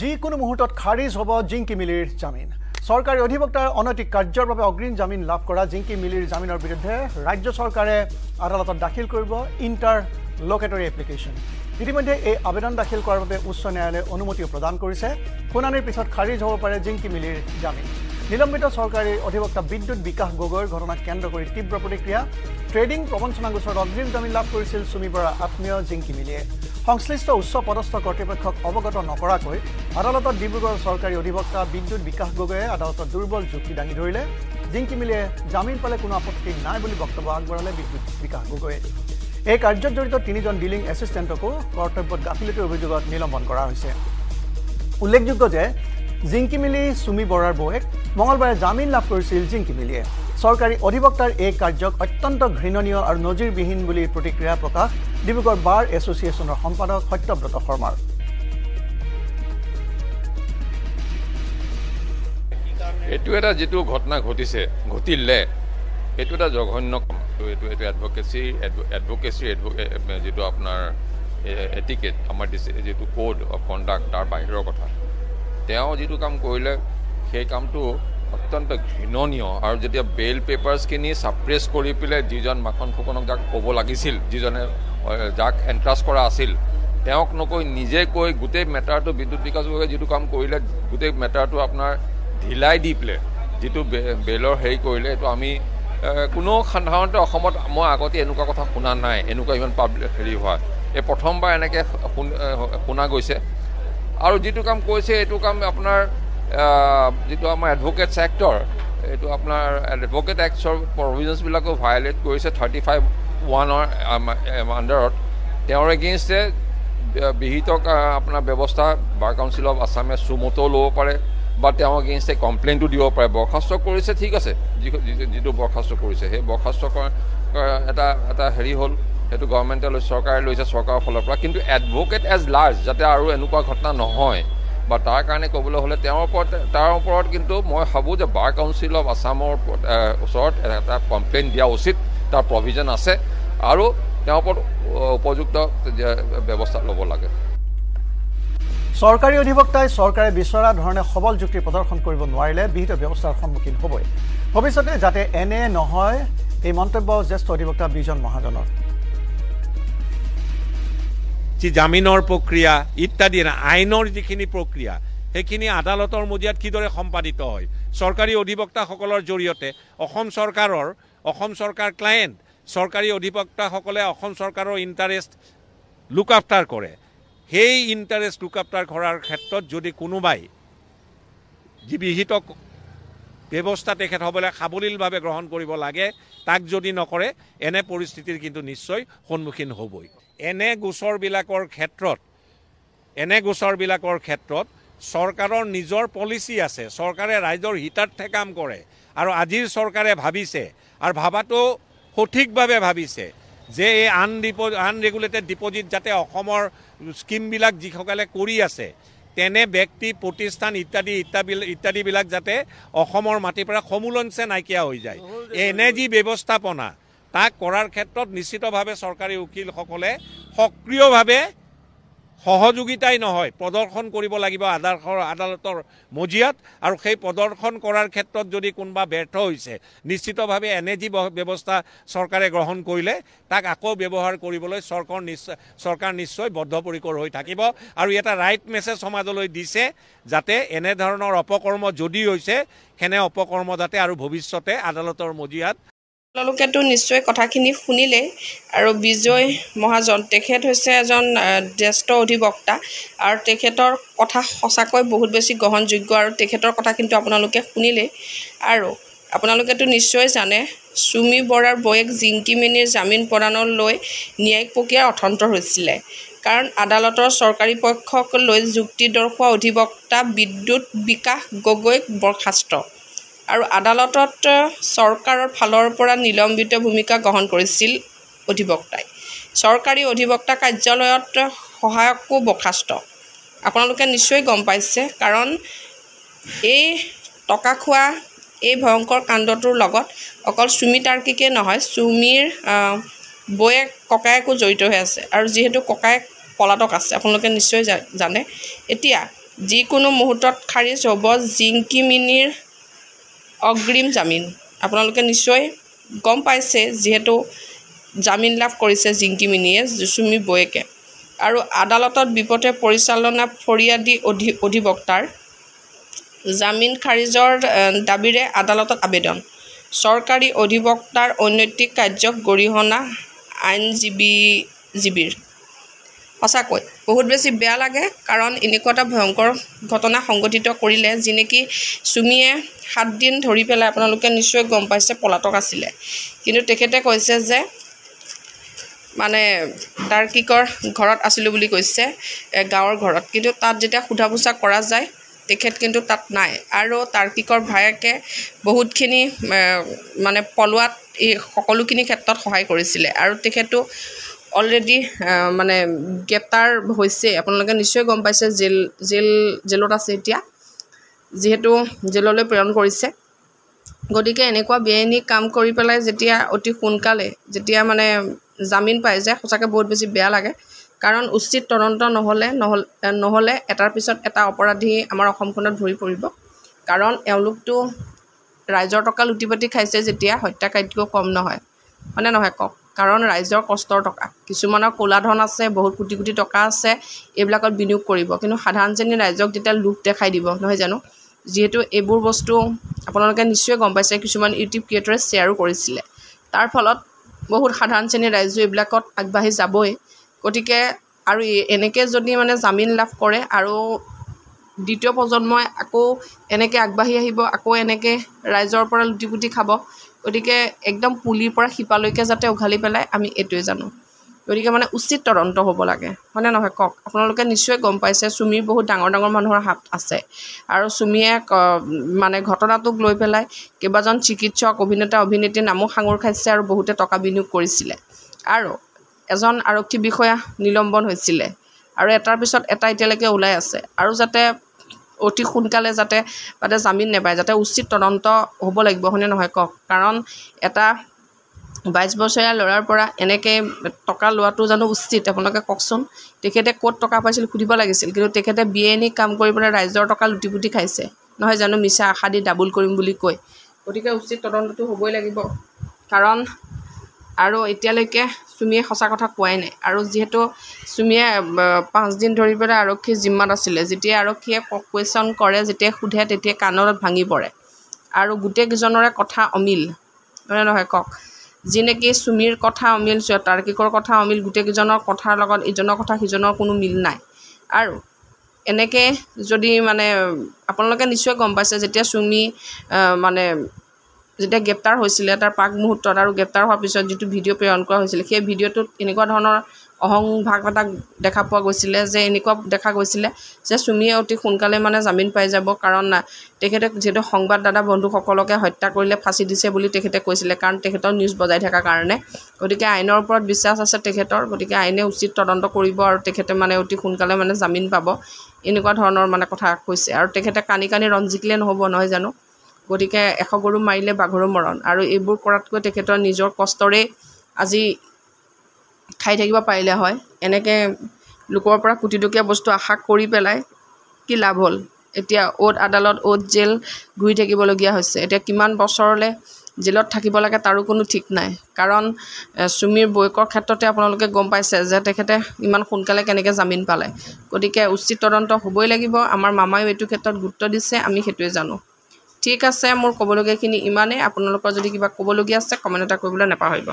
যিকোনো মুহূৰ্তত খাৰিজ হ'ব জিংকি মিলিৰ জামিন চৰকাৰী অধিবক্তাৰ অনৈতিক কাৰ্যৰ বাবে অগ্ৰিম জামিন লাভ কৰা জিংকি মিলিৰ জামিনৰ বিৰুদ্ধে ৰাজ্য চৰকাৰে আদালতত দাখিল কৰিব ইণ্টাৰ লকেটৰী এপ্লিকেশ্যন ইতিমধ্যে এই আবেদন দাখিল কৰাৰ বাবে উচ্চ ন্যায়ালয়ে অনুমতিও প্ৰদান কৰিছে শুনানিৰ পিছত খাৰিজ হ'ব পাৰে জিংকি মিলিৰ জামিন নিলম্বিত চৰকাৰী অধিবক্তা বিদ্যুৎ বিকাশ গগৈৰ ঘটনাক কেন্দ্ৰ কৰি তীব্ৰ প্ৰতিক্ৰিয়া ট্ৰেডিং প্ৰবঞ্চনা গোচৰত অগ্ৰিম জামিন লাভ কৰিছিল চুমিবৰা আত্মীয় জিংকি মিলিয়ে সংশ্লিষ্ট উচ্চ পদস্থ কৰ্তৃপক্ষক অৱগত নকৰাকৈ আদালতত ডিব্ৰুগড়ৰ চৰকাৰী অধিবক্তা বিদ্যুৎ বিকাশ গগৈয়ে আদালতত দুৰ্বল যুক্তি দাঙি ধৰিলে জিংকিমিলিয়ে জামিন পালে কোনো আপত্তি নাই বুলি বক্তব্য আগবঢ়ালে বিদ্যুৎ বিকাশ গগৈয়ে এই কাৰ্যত জড়িত তিনিজন ডিলিং এছিষ্টেণ্টকো কৰ্তব্যত গাফিলতিৰ অভিযোগত নিলম্বন কৰা হৈছে উল্লেখযোগ্য যে জিংকিমিলি চুমি বৰাৰ বৌয়েক মঙলবাৰে জামিন লাভ কৰিছিল জিংকিমিলিয়ে চৰকাৰী অধিবক্তাৰ এই কাৰ্যক অত্যন্ত ঘৃণনীয় আৰু নজিৰবিহীন বুলি প্ৰতিক্ৰিয়া প্ৰকাশ ডিব্ৰুগড় বাৰ এছ'চিয়েচনৰ সম্পাদক সত্যব্ৰত শৰ্মাৰ এইটো এটা যিটো ঘটনা ঘটিছে ঘটিলে এইটো এটা জঘন্য কাম এইটো এইটো এডভকেচি এডভকেচি যিটো আপোনাৰ এটিকেট আমাৰ দিছে যিটো ক'ড অফ কণ্ডাক্ট তাৰ বাহিৰৰ কথা তেওঁ যিটো কাম কৰিলে সেই কামটো অত্যন্ত ঘৃণনীয় আৰু যেতিয়া বেল পেপাৰছখিনি ছাপ্ৰেছ কৰি পেলাই যিজন মাখন ফুকনক যাক ক'ব লাগিছিল যিজনে যাক এণ্ট্ৰাচ কৰা আছিল তেওঁক নকৈ নিজে কৈ গোটেই মেটাৰটো বিদ্যুৎ বিকাশ বিভাগে যিটো কাম কৰিলে গোটেই মেটাৰটো আপোনাৰ ঢিলাই দি পেলাই যিটো বে বেলৰ হেৰি কৰিলে এইটো আমি কোনো সাধাৰণতে অসমত মই আগতে এনেকুৱা কথা শুনা নাই এনেকুৱা ইমান পাব্লিক হেৰি হোৱা এই প্ৰথমবাৰ এনেকৈ শুনা গৈছে আৰু যিটো কাম কৈছে এইটো কাম আপোনাৰ যিটো আমাৰ এডভকেট ছেক্টৰ এইটো আপোনাৰ এডভোকেট এক্টৰ প্ৰভিজনছবিলাকো ভায়লেট কৰিছে থাৰ্টি ফাইভ ওৱানৰ আণ্ডাৰত তেওঁৰ এগেইনষ্টে বিহিত আপোনাৰ ব্যৱস্থা বাৰ কাউঞ্চিল অফ আছামে চুমতো ল'ব পাৰে বা তেওঁৰ এগেইনষ্টে কমপ্লেইনটো দিব পাৰে বৰ্খাস্ত কৰিছে ঠিক আছে যিটো বৰ্খাস্ত কৰিছে সেই বৰ্খাস্ত এটা এটা হেৰি হ'ল সেইটো গভৰ্ণমেণ্টে লৈ চৰকাৰে লৈছে চৰকাৰৰ ফালৰ পৰা কিন্তু এডভোকেট এজ লাৰ্জ যাতে আৰু এনেকুৱা ঘটনা নহয় বা তাৰ কাৰণে ক'বলৈ হ'লে তেওঁৰ ওপৰত তাৰ ওপৰত কিন্তু মই ভাবোঁ যে বাৰ কাউন্সিল অফ আছামৰ ওচৰত এটা কমপ্লেইন দিয়া উচিত তাৰ প্ৰভিজন আছে আৰু তেওঁৰ ওপৰত উপযুক্ত ব্যৱস্থা ল'ব লাগে চৰকাৰী অধিবক্তাই চৰকাৰে বিচৰা ধৰণে সবল যুক্তি প্ৰদৰ্শন কৰিব নোৱাৰিলে বিহিত ব্যৱস্থাৰ সন্মুখীন হ'বই ভৱিষ্যতে যাতে এনে নহয় এই মন্তব্য জ্যেষ্ঠ অধিবক্তা বিজন মহাজনৰ যি জামিনৰ প্ৰক্ৰিয়া ইত্যাদি আইনৰ যিখিনি প্ৰক্ৰিয়া সেইখিনি আদালতৰ মজিয়াত কিদৰে সম্পাদিত হয় চৰকাৰী অধিবক্তাসকলৰ জৰিয়তে অসম চৰকাৰৰ অসম চৰকাৰ ক্লায়েণ্ট চৰকাৰী অধিবক্তাসকলে অসম চৰকাৰৰ ইণ্টাৰেষ্ট লুক আফটাৰ কৰে সেই ইণ্টাৰেষ্ট লুক আফটাৰ কৰাৰ ক্ষেত্ৰত যদি কোনোবাই যি বিহিত ব্যৱস্থা তেখেতসকলে সাৱলীলভাৱে গ্ৰহণ কৰিব লাগে তাক যদি নকৰে এনে পৰিস্থিতিৰ কিন্তু নিশ্চয় সন্মুখীন হ'বই এনে গোচৰবিলাকৰ ক্ষেত্ৰত এনে গোচৰবিলাকৰ ক্ষেত্ৰত চৰকাৰৰ নিজৰ পলিচি আছে চৰকাৰে ৰাইজৰ হিতাৰ্থে কাম কৰে আৰু আজিৰ চৰকাৰে ভাবিছে আৰু ভাবাটো সঠিকভাৱে ভাবিছে যে এই আন আনৰেগুলেটেড ডিপজিট যাতে অসমৰ স্কিমবিলাক যিসকলে কৰি আছে তেনে ব্যক্তি প্ৰতিষ্ঠান ইত্যাদি ইত্যাদি ইত্যাদিবিলাক যাতে অসমৰ মাটিৰ পৰা সমুলঞ্চে নাইকিয়া হৈ যায় এনে যি ব্যৱস্থাপনা তাক কৰাৰ ক্ষেত্ৰত নিশ্চিতভাৱে চৰকাৰী উকিলসকলে সক্ৰিয়ভাৱে সহযোগিতাই নহয় প্ৰদৰ্শন কৰিব লাগিব আদৰ্শ আদালতৰ মজিয়াত আৰু সেই প্ৰদৰ্শন কৰাৰ ক্ষেত্ৰত যদি কোনোবা ব্যৰ্থ হৈছে নিশ্চিতভাৱে এনে যি ব্যৱস্থা চৰকাৰে গ্ৰহণ কৰিলে তাক আকৌ ব্যৱহাৰ কৰিবলৈ চৰকাৰ নিশ্চয় চৰকাৰ নিশ্চয় বদ্ধপৰিকৰ হৈ থাকিব আৰু এটা ৰাইট মেছেজ সমাজলৈ দিছে যাতে এনেধৰণৰ অপকৰ্ম যদি হৈছে সেনে অপকৰ্ম যাতে আৰু ভৱিষ্যতে আদালতৰ মজিয়াত আপোনালোকেতো নিশ্চয় কথাখিনি শুনিলেই আৰু বিজয় মহাজন তেখেত হৈছে এজন জ্যেষ্ঠ অধিবক্তা আৰু তেখেতৰ কথা সঁচাকৈ বহুত বেছি গ্ৰহণযোগ্য আৰু তেখেতৰ কথা কিন্তু আপোনালোকে শুনিলেই আৰু আপোনালোকেতো নিশ্চয় জানে চুমি বৰাৰ বয়েক জিংকিমিনিৰ জামিন প্ৰদানলৈ ন্যায়িক প্ৰক্ৰিয়া অথন্তৰ হৈছিলে কাৰণ আদালতৰ চৰকাৰী পক্ষক লৈ যুক্তি দৰ্শোৱা অধিবক্তা বিদ্যুৎ বিকাশ গগৈক বৰখাস্ত আৰু আদালতত চৰকাৰৰ ফালৰ পৰা নিলম্বিত ভূমিকা গ্ৰহণ কৰিছিল অধিবক্তাই চৰকাৰী অধিবক্তা কাৰ্যালয়ত সহায়কো বৰ্খাস্ত আপোনালোকে নিশ্চয় গম পাইছে কাৰণ এই টকা খোৱা এই ভয়ংকৰ কাণ্ডটোৰ লগত অকল চুমি তাৰ্কিকেই নহয় চুমিৰ বৌয়েক ককায়েকো জড়িত হৈ আছে আৰু যিহেতু ককায়েক পলাতক আছে আপোনালোকে নিশ্চয় জানে এতিয়া যিকোনো মুহূৰ্তত খাৰিজ হ'ব জিংকিমিনিৰ অগ্ৰিম জামিন আপোনালোকে নিশ্চয় গম পাইছে যিহেতু জামিন লাভ কৰিছে জিংকি মিনিয়ে জুচুমি বৌয়েকে আৰু আদালতত বিপথে পৰিচালনা ফৰিয়াদী অধি অধিবক্তাৰ জামিন খাৰিজৰ দাবীৰে আদালতত আবেদন চৰকাৰী অধিবক্তাৰ অনৈতিক কাৰ্যক গৰিহণা আইনজীৱী আইনজীৱীজীৱীৰ সঁচাকৈ বহুত বেছি বেয়া লাগে কাৰণ এনেকুৱা এটা ভয়ংকৰ ঘটনা সংঘটিত কৰিলে যি নেকি চুমিয়ে সাতদিন ধৰি পেলাই আপোনালোকে নিশ্চয় গম পাইছে পলাতক আছিলে কিন্তু তেখেতে কৈছে যে মানে তাৰ্কিকৰ ঘৰত আছিলোঁ বুলি কৈছে গাঁৱৰ ঘৰত কিন্তু তাত যেতিয়া সোধা পোছা কৰা যায় তেখেত কিন্তু তাত নাই আৰু তাৰ্কিকৰ ভায়েকে বহুতখিনি মানে পলোৱাত এই সকলোখিনি ক্ষেত্ৰত সহায় কৰিছিলে আৰু তেখেতো অলৰেডি মানে গ্ৰেপ্তাৰ হৈছে আপোনালোকে নিশ্চয় গম পাইছে জেল জেল জেলত আছে এতিয়া যিহেতু জেললৈ প্ৰেৰণ কৰিছে গতিকে এনেকুৱা বেআইনী কাম কৰি পেলাই যেতিয়া অতি সোনকালে যেতিয়া মানে জামিন পাই যায় সঁচাকৈ বহুত বেছি বেয়া লাগে কাৰণ উচিত তদন্ত নহ'লে নহ'লে নহ'লে এটাৰ পিছত এটা অপৰাধী আমাৰ অসমখনত ভৰি পৰিব কাৰণ এওঁলোকতো ৰাইজৰ টকা লুটি পাতি খাইছে যেতিয়া হত্যাকাৰীতকৈও কম নহয় হয়নে নহয় কওক কাৰণ ৰাইজৰ কষ্টৰ টকা কিছুমানৰ ক'লা ধন আছে বহুত কোটি কোটি টকা আছে এইবিলাকত বিনিয়োগ কৰিব কিন্তু সাধাৰণ শ্ৰেণীৰ ৰাইজক যেতিয়া লোভ দেখাই দিব নহয় জানো যিহেতু এইবোৰ বস্তু আপোনালোকে নিশ্চয় গম পাইছে কিছুমান ইউটিউব ক্ৰিয়েটৰে শ্বেয়াৰো কৰিছিলে তাৰ ফলত বহুত সাধাৰণ শ্ৰেণীৰ ৰাইজো এইবিলাকত আগবাঢ়ি যাবই গতিকে আৰু এনেকৈ যদি মানে জামিন লাভ কৰে আৰু দ্বিতীয় প্ৰজন্মই আকৌ এনেকৈ আগবাঢ়ি আহিব আকৌ এনেকৈ ৰাইজৰ পৰা লুটি পুতি খাব গতিকে একদম পুলিৰ পৰা শিপালৈকে যাতে উঘালি পেলাই আমি এইটোৱে জানো গতিকে মানে উচিত তদন্ত হ'ব লাগে হয়নে নহয় কওক আপোনালোকে নিশ্চয় গম পাইছে চুমিৰ বহুত ডাঙৰ ডাঙৰ মানুহৰ হাত আছে আৰু চুমিয়ে মানে ঘটনাটোক লৈ পেলাই কেইবাজন চিকিৎসক অভিনেতা অভিনেত্ৰীৰ নামো সাঙুৰ খাইছে আৰু বহুতে টকা বিনিয়োগ কৰিছিলে আৰু এজন আৰক্ষী বিষয়া নিলম্বন হৈছিলে আৰু এটাৰ পিছত এটা এতিয়ালৈকে ওলাই আছে আৰু যাতে অতি সোনকালে যাতে মানে জামিন নেপায় যাতে উচিত তদন্ত হ'ব লাগিব হয়নে নহয় কওক কাৰণ এটা বাইছ বছৰীয়া ল'ৰাৰ পৰা এনেকৈ টকা লোৱাটো জানো উচিত আপোনালোকে কওকচোন তেখেতে ক'ত টকা পাইছিল সুধিব লাগিছিল কিন্তু তেখেতে বি এ এনি কাম কৰি পেলাই ৰাইজৰ টকা লুটি পুতি খাইছে নহয় জানো মিছা আশা দি ডাবুল কৰিম বুলি কৈ গতিকে উচিত তদন্তটো হ'বই লাগিব কাৰণ আৰু এতিয়ালৈকে চুমিয়ে সঁচা কথা কোৱাই নাই আৰু যিহেতু চুমিয়ে পাঁচদিন ধৰি পেলাই আৰক্ষীৰ জিম্মাত আছিলে যেতিয়া আৰক্ষীয়ে কুৱেশ্যন কৰে যেতিয়া সোধে তেতিয়া কাণত ভাঙি পৰে আৰু গোটেইকেইজনৰে কথা অমিল হয় নহয় কওক যি নেকি চুমিৰ কথা অমিল তাৰ্কিকৰ কথা অমিল গোটেইকেইজনৰ কথাৰ লগত ইজনৰ কথা সিজনৰ কোনো মিল নাই আৰু এনেকৈ যদি মানে আপোনালোকে নিশ্চয় গম পাইছে যেতিয়া চুমি মানে যেতিয়া গ্ৰেপ্তাৰ হৈছিলে তাৰ পাক মুহূৰ্তত আৰু গ্ৰেপ্তাৰ হোৱাৰ পিছত যিটো ভিডিঅ' প্ৰেৰণ কৰা হৈছিলে সেই ভিডিঅ'টোত এনেকুৱা ধৰণৰ এটা দেখা পোৱা গৈছিলে যে এনেকুৱা দেখা গৈছিলে যে চুমিয়ে অতি সোনকালে মানে জামিন পাই যাব কাৰণ তেখেতে যিহেতু সংবাদ দাদা বন্ধুসকলকে হত্যা কৰিলে ফাঁচি দিছে বুলি তেখেতে কৈছিলে কাৰণ তেখেতৰ নিউজ বজাই থকা কাৰণে গতিকে আইনৰ ওপৰত বিশ্বাস আছে তেখেতৰ গতিকে আইনে উচিত তদন্ত কৰিব আৰু তেখেতে মানে অতি সোনকালে মানে জামিন পাব এনেকুৱা ধৰণৰ মানে কথা কৈছে আৰু তেখেতে কানি কানি ৰঞ্জিকিলে নহ'ব নহয় জানো গতিকে এশ গৰু মাৰিলে বাঘৰো মৰণ আৰু এইবোৰ কৰাতকৈ তেখেতৰ নিজৰ কষ্টৰেই আজি খাই থাকিব পাৰিলে হয় এনেকৈ লোকৰ পৰা কোটিটকীয়া বস্তু আশা কৰি পেলাই কি লাভ হ'ল এতিয়া অ'ত আদালত অ'ত জেল ঘূৰি থাকিবলগীয়া হৈছে এতিয়া কিমান বছৰলৈ জেলত থাকিব লাগে তাৰো কোনো ঠিক নাই কাৰণ চুমিৰ বৈকৰ ক্ষেত্ৰতে আপোনালোকে গম পাইছে যে তেখেতে ইমান সোনকালে কেনেকৈ জামিন পালে গতিকে উচিত তদন্ত হ'বই লাগিব আমাৰ মামায়ো এইটো ক্ষেত্ৰত গুৰুত্ব দিছে আমি সেইটোৱে জানো ঠিক আছে মোৰ ক'বলগীয়াখিনি ইমানেই আপোনালোকৰ যদি কিবা ক'বলগীয়া আছে কমেণ্ট এটা কৰিবলৈ নাপাহৰিব